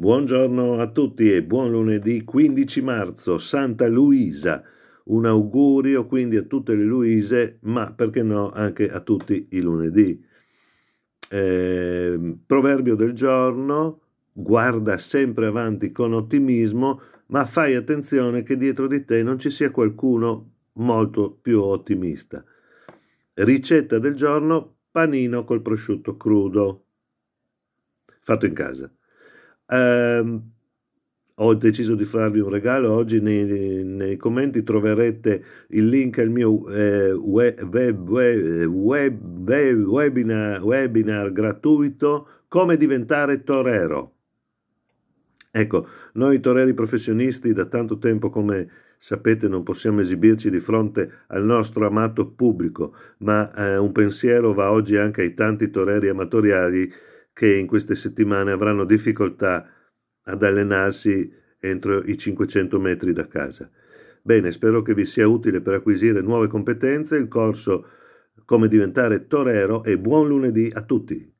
Buongiorno a tutti e buon lunedì 15 marzo, Santa Luisa. Un augurio quindi a tutte le Luise, ma perché no anche a tutti i lunedì. Eh, proverbio del giorno, guarda sempre avanti con ottimismo, ma fai attenzione che dietro di te non ci sia qualcuno molto più ottimista. Ricetta del giorno, panino col prosciutto crudo, fatto in casa. Eh, ho deciso di farvi un regalo oggi nei, nei commenti troverete il link al mio eh, web, web, web, webinar, webinar gratuito come diventare torero ecco noi toreri professionisti da tanto tempo come sapete non possiamo esibirci di fronte al nostro amato pubblico ma eh, un pensiero va oggi anche ai tanti toreri amatoriali che in queste settimane avranno difficoltà ad allenarsi entro i 500 metri da casa. Bene, spero che vi sia utile per acquisire nuove competenze il corso Come diventare torero e buon lunedì a tutti!